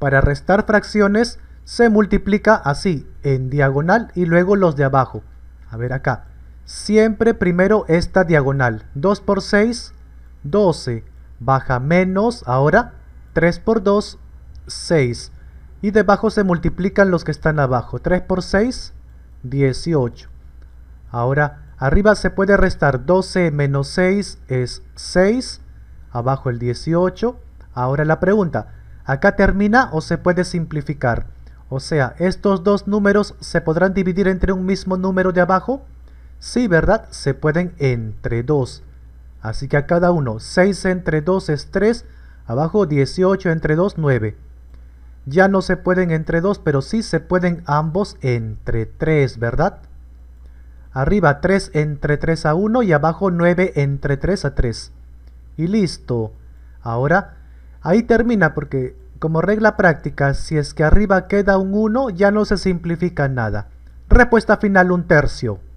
Para restar fracciones se multiplica así, en diagonal y luego los de abajo. A ver acá. Siempre primero esta diagonal. 2 por 6, 12. Baja menos, ahora 3 por 2, 6. Y debajo se multiplican los que están abajo. 3 por 6, 18. Ahora arriba se puede restar 12 menos 6 es 6. Abajo el 18. Ahora la pregunta, Acá termina o se puede simplificar. O sea, estos dos números se podrán dividir entre un mismo número de abajo. Sí, ¿verdad? Se pueden entre 2. Así que a cada uno, 6 entre 2 es 3, abajo 18 entre 2, 9. Ya no se pueden entre 2, pero sí se pueden ambos entre 3, ¿verdad? Arriba 3 entre 3 a 1 y abajo 9 entre 3 a 3. Y listo. Ahora Ahí termina porque como regla práctica, si es que arriba queda un 1 ya no se simplifica nada. Respuesta final un tercio.